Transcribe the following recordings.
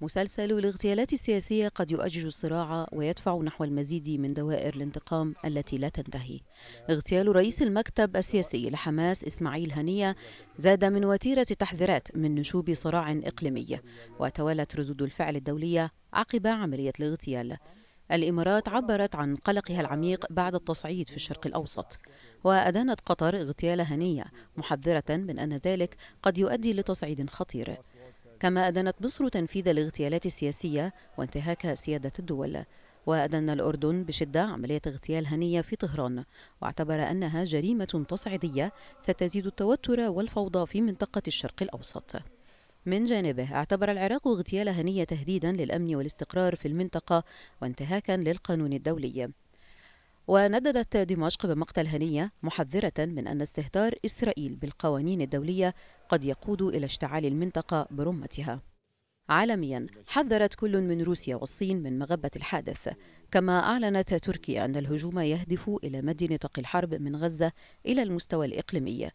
مسلسل الاغتيالات السياسية قد يؤجج الصراع ويدفع نحو المزيد من دوائر الانتقام التي لا تنتهي اغتيال رئيس المكتب السياسي لحماس إسماعيل هنية زاد من وتيرة تحذيرات من نشوب صراع إقليمي وتوالت ردود الفعل الدولية عقب عملية الاغتيال الإمارات عبرت عن قلقها العميق بعد التصعيد في الشرق الأوسط وأدانت قطر اغتيال هنية محذرة من أن ذلك قد يؤدي لتصعيد خطير كما أدنت مصر تنفيذ الاغتيالات السياسية وانتهاك سيادة الدول وأدن الأردن بشدة عملية اغتيال هنية في طهران واعتبر أنها جريمة تصعيدية ستزيد التوتر والفوضى في منطقة الشرق الأوسط من جانبه اعتبر العراق اغتيال هنية تهديدا للأمن والاستقرار في المنطقة وانتهاكا للقانون الدولي ونددت دمشق بمقتل هنية محذرة من أن استهتار إسرائيل بالقوانين الدولية قد يقود إلى اشتعال المنطقة برمتها عالميا حذرت كل من روسيا والصين من مغبة الحادث كما أعلنت تركيا أن الهجوم يهدف إلى مد نطاق الحرب من غزة إلى المستوى الإقليمي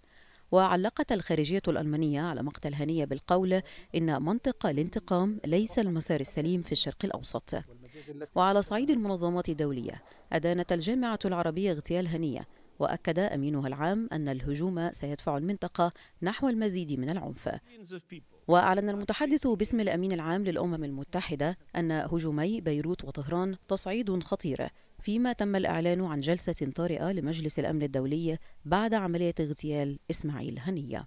وعلقت الخارجية الألمانية على مقتل هنية بالقول إن منطق الانتقام ليس المسار السليم في الشرق الأوسط وعلى صعيد المنظمات الدولية أدانت الجامعة العربية اغتيال هنية وأكد أمينها العام أن الهجوم سيدفع المنطقة نحو المزيد من العنف وأعلن المتحدث باسم الأمين العام للأمم المتحدة أن هجومي بيروت وطهران تصعيد خطير فيما تم الإعلان عن جلسة طارئة لمجلس الأمن الدولي بعد عملية اغتيال إسماعيل هنية